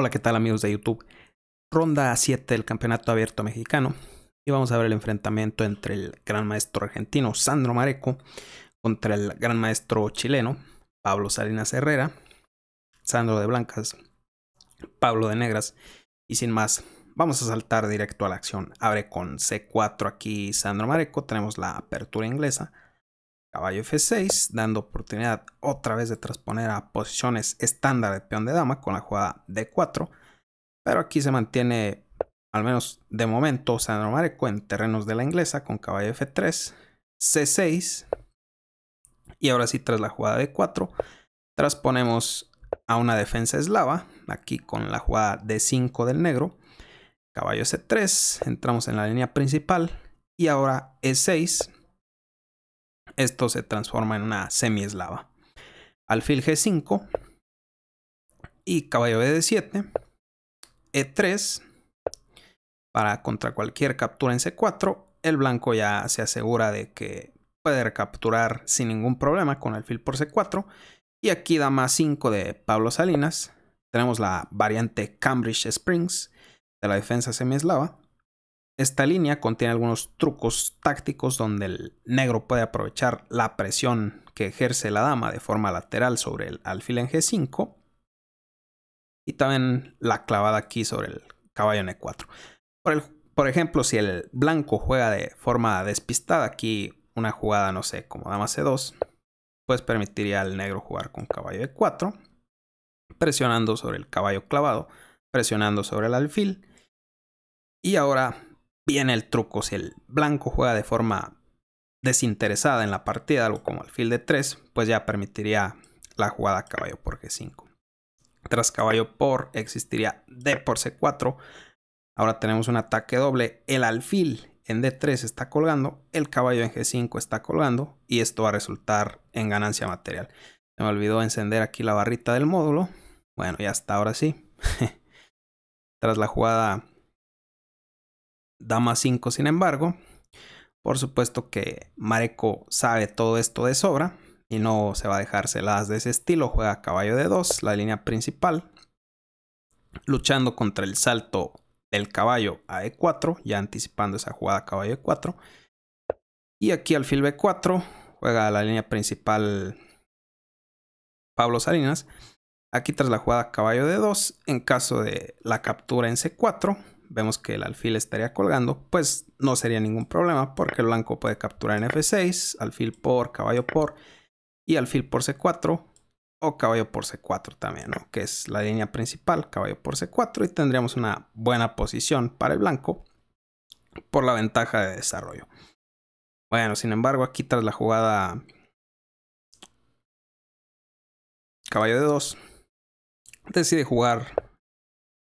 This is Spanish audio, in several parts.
Hola, ¿qué tal amigos de YouTube? Ronda 7 del Campeonato Abierto Mexicano. Y vamos a ver el enfrentamiento entre el gran maestro argentino Sandro Mareco contra el gran maestro chileno Pablo Salinas Herrera. Sandro de blancas, Pablo de negras. Y sin más, vamos a saltar directo a la acción. Abre con C4 aquí Sandro Mareco. Tenemos la apertura inglesa. Caballo F6, dando oportunidad otra vez de transponer a posiciones estándar de peón de dama con la jugada D4. Pero aquí se mantiene, al menos de momento, Sandro Mareco en terrenos de la inglesa con caballo F3, C6. Y ahora sí, tras la jugada D4, transponemos a una defensa eslava, aquí con la jugada D5 del negro. Caballo C3, entramos en la línea principal y ahora E6 esto se transforma en una semieslava. Alfil G5 y caballo BD7. E3 para contra cualquier captura en C4. El blanco ya se asegura de que puede recapturar sin ningún problema con alfil por C4. Y aquí dama 5 de Pablo Salinas. Tenemos la variante Cambridge Springs de la defensa semieslava esta línea contiene algunos trucos tácticos donde el negro puede aprovechar la presión que ejerce la dama de forma lateral sobre el alfil en G5 y también la clavada aquí sobre el caballo en E4. Por, ejemplo, si el blanco juega de forma despistada, aquí una jugada, no sé, como dama C2, pues permitiría al negro jugar con caballo E4, presionando sobre el caballo clavado, presionando sobre el alfil. Y ahora viene el truco. Si el blanco juega de forma desinteresada en la partida, algo como alfil de 3, pues ya permitiría la jugada caballo por G5. Tras caballo por existiría D por C4. Ahora tenemos un ataque doble. El alfil en D3 está colgando, el caballo en G5 está colgando y esto va a resultar en ganancia material. Se me olvidó encender aquí la barrita del módulo. Bueno, ya está, ahora sí. Tras la jugada dama 5, sin embargo, por supuesto que Mareco sabe todo esto de sobra y no se va a dejar celadas de ese estilo. Juega caballo de 2, la línea principal, luchando contra el salto del caballo a e4, ya anticipando esa jugada caballo e4. Y aquí alfil b4, juega la línea principal Pablo Salinas. Aquí tras la jugada caballo de 2, en caso de la captura en c4, vemos que el alfil estaría colgando, pues no sería ningún problema porque el blanco puede capturar en F6, alfil por, caballo por y alfil por C4 o caballo por C4 también, que es la línea principal, caballo por C4 y tendríamos una buena posición para el blanco por la ventaja de desarrollo. Bueno, sin embargo, aquí tras la jugada caballo de 2 decide jugar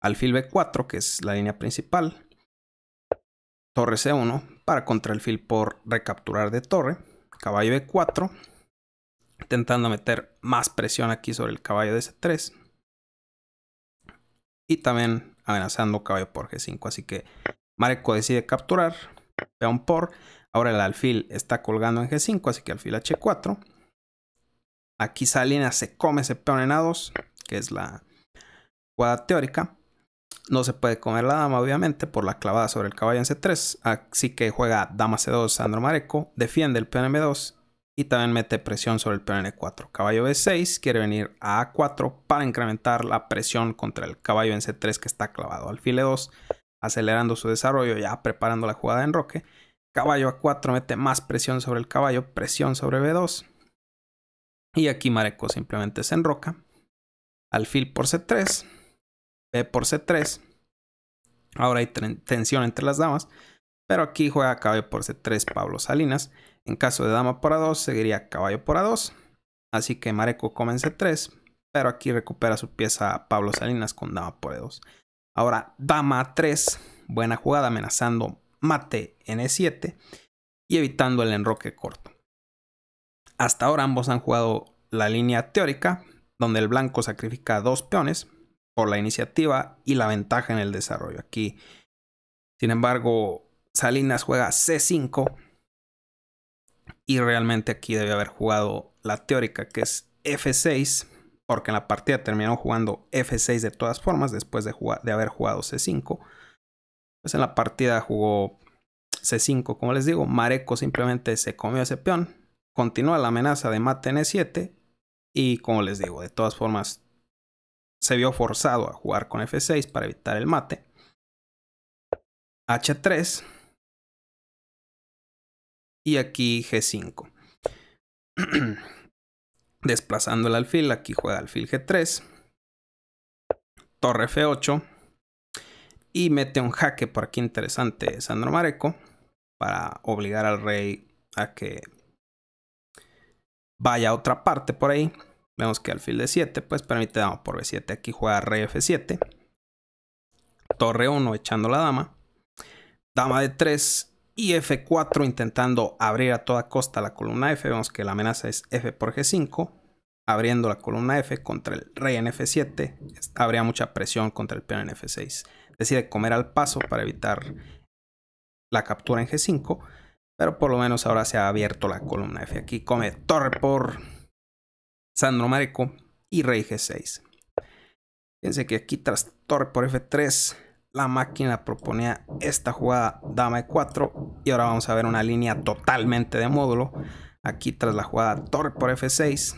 alfil B4, que es la línea principal, torre C1 para contra el fil por recapturar de torre, caballo B4, intentando meter más presión aquí sobre el caballo de C3 y también amenazando caballo por G5, así que Mareco decide capturar, peón por, ahora el alfil está colgando en G5, así que alfil H4, aquí salina se come ese peón en A2, que es la jugada teórica, no se puede comer la dama, obviamente, por la clavada sobre el caballo en C3. Así que juega dama C2, Sandro Mareco, defiende el peón b 2 y también mete presión sobre el peón e 4 Caballo B6 quiere venir a A4 para incrementar la presión contra el caballo en C3 que está clavado. Alfil E2 acelerando su desarrollo, ya preparando la jugada en enroque. Caballo A4 mete más presión sobre el caballo, presión sobre B2. Y aquí Mareco simplemente se enroca. Alfil por C3 B por C3. Ahora hay tensión entre las damas, pero aquí juega caballo por C3 Pablo Salinas. En caso de dama por A2, seguiría caballo por A2. Así que Mareco come C3, pero aquí recupera su pieza Pablo Salinas con dama por E2. Ahora dama A3, buena jugada amenazando mate en E7 y evitando el enroque corto. Hasta ahora ambos han jugado la línea teórica, donde el blanco sacrifica dos peones por la iniciativa y la ventaja en el desarrollo. Aquí, sin embargo, Salinas juega C5 y realmente aquí debe haber jugado la teórica que es F6 porque en la partida terminó jugando F6 de todas formas después de, haber jugado C5. Pues en la partida jugó C5, como les digo, Mareco simplemente se comió ese peón, continúa la amenaza de mate en E7 y como les digo, de todas formas se vio forzado a jugar con F6 para evitar el mate. H3. Y aquí G5. Desplazando el alfil, aquí juega alfil G3. Torre F8. Y mete un jaque por aquí interesante de Sandro Mareco. Para obligar al rey a que vaya a otra parte por ahí. Vemos que alfil de 7, pues permite dama por b7. Aquí juega rey f7. Torre 1 echando la dama. Dama de 3 y f4 intentando abrir a toda costa la columna f. Vemos que la amenaza es f por g5. Abriendo la columna f contra el rey en f7. Habría mucha presión contra el peón en f6. Decide comer al paso para evitar la captura en g5. Pero por lo menos ahora se ha abierto la columna f. Aquí come torre por Sandro Mareco y Rey G6. Fíjense que aquí tras torre por F3 la máquina proponía esta jugada dama E4 y ahora vamos a ver una línea totalmente de módulo. Aquí tras la jugada torre por F6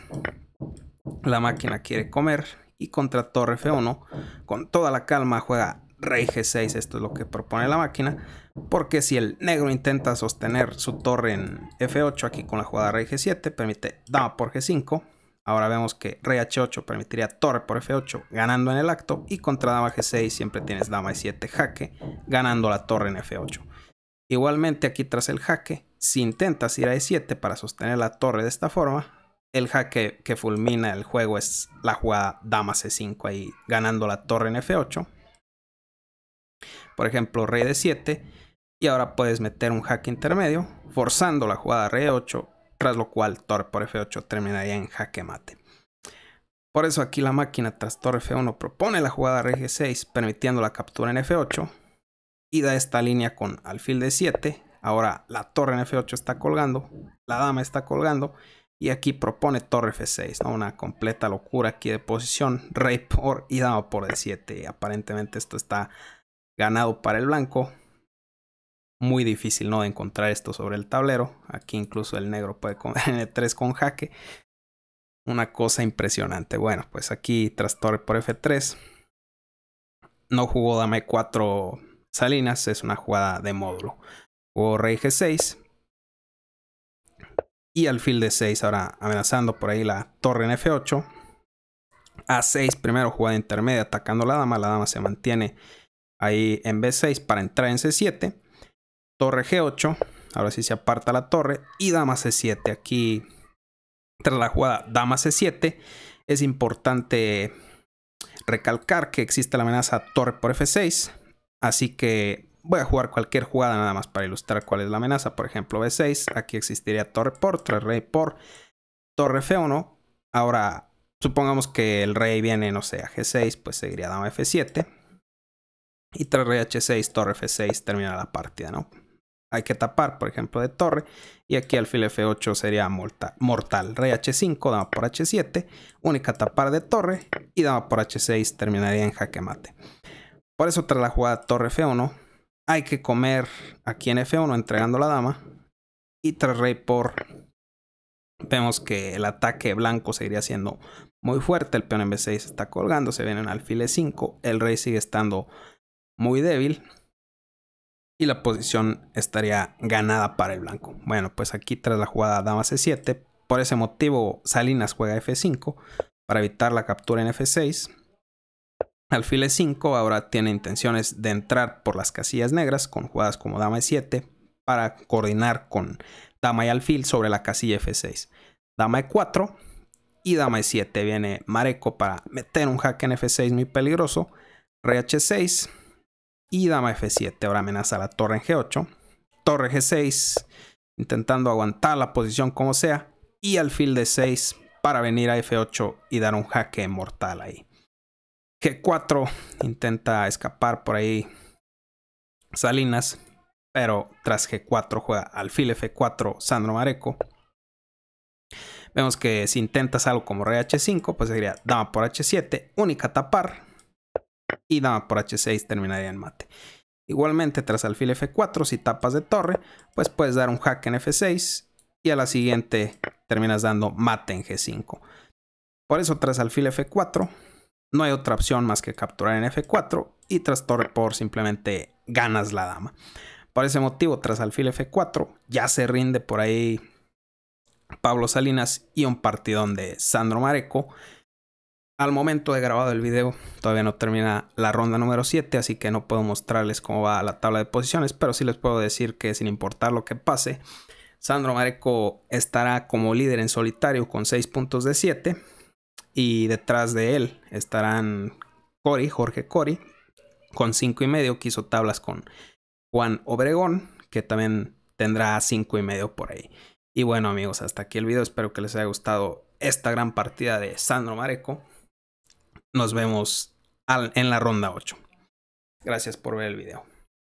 la máquina quiere comer y contra torre F1 con toda la calma juega rey G6. Esto es lo que propone la máquina porque si el negro intenta sostener su torre en F8 aquí con la jugada rey G7 permite dama por G5 Ahora vemos que rey h8 permitiría torre por f8 ganando en el acto y contra dama g6 siempre tienes dama e7 jaque ganando la torre en f8. Igualmente aquí tras el jaque, si intentas ir a e7 para sostener la torre de esta forma, el jaque que fulmina el juego es la jugada dama c5 ahí ganando la torre en f8. Por ejemplo, rey d7 y ahora puedes meter un jaque intermedio forzando la jugada rey 8 tras lo cual torre por f8 terminaría en jaque mate. Por eso aquí la máquina tras torre f1 propone la jugada rey g6 permitiendo la captura en f8 y da esta línea con alfil de 7 Ahora la torre en f8 está colgando, la dama está colgando y aquí propone torre f6, una completa locura aquí de posición, rey por y dama por d7. Aparentemente esto está ganado para el blanco, muy difícil no de encontrar esto sobre el tablero. Aquí incluso el negro puede comer 3 con jaque. Una cosa impresionante. Bueno, pues aquí tras torre por F3. No jugó dama E4 Salinas, es una jugada de módulo. Jugó rey G6. Y alfil de 6 ahora amenazando por ahí la torre en F8. A6 primero jugada intermedia atacando la dama. La dama se mantiene ahí en B6 para entrar en C7 torre G8. Ahora sí se aparta la torre y dama C7. Aquí, tras la jugada dama C7, es importante recalcar que existe la amenaza torre por F6. Así que voy a jugar cualquier jugada nada más para ilustrar cuál es la amenaza. Por ejemplo, B6. Aquí existiría torre por, torre rey por, torre F1. Ahora, supongamos que el rey viene, no sé, a G6, pues seguiría dama F7. Y tras rey H6, torre F6, termina la partida, ¿no? hay que tapar, por ejemplo, de torre. Y aquí alfil F8 sería mortal. Rey H5, dama por H7. Única tapar de torre. Y dama por H6 terminaría en jaque mate. Por eso tras la jugada torre F1, hay que comer aquí en F1 entregando la dama. Y tras rey por... Vemos que el ataque blanco seguiría siendo muy fuerte. El peón en B6 está colgando. Se viene en alfil E5. El rey sigue estando muy débil y la posición estaría ganada para el blanco. Bueno, pues aquí tras la jugada dama c7, por ese motivo Salinas juega f5 para evitar la captura en f6. Alfil e5 ahora tiene intenciones de entrar por las casillas negras con jugadas como dama e7 para coordinar con dama y alfil sobre la casilla f6. Dama e4 y dama e7 viene Mareco para meter un hack en f6 muy peligroso. Rh6 y dama F7. Ahora amenaza la torre en G8. Torre G6, intentando aguantar la posición como sea. Y alfil de 6 para venir a F8 y dar un jaque mortal ahí. G4 intenta escapar por ahí Salinas, pero tras G4 juega alfil F4 Sandro Mareco. Vemos que si intentas algo como rey H5, pues sería dama por H7, única tapar, y dama por h6 terminaría en mate. Igualmente, tras alfil f4, si tapas de torre, pues puedes dar un hack en f6 y a la siguiente terminas dando mate en g5. Por eso, tras alfil f4, no hay otra opción más que capturar en f4 y tras torre por simplemente ganas la dama. Por ese motivo, tras alfil f4, ya se rinde por ahí Pablo Salinas y un partidón de Sandro Mareco al momento de grabado el video, todavía no termina la ronda número 7, así que no puedo mostrarles cómo va la tabla de posiciones, pero sí les puedo decir que sin importar lo que pase, Sandro Mareco estará como líder en solitario con 6 puntos de 7 y detrás de él estarán Cory, Jorge Cory, con 5 y medio, que hizo tablas con Juan Obregón, que también tendrá 5 y medio por ahí. Y bueno amigos, hasta aquí el video, espero que les haya gustado esta gran partida de Sandro Mareco. Nos vemos en la ronda 8. Gracias por ver el video.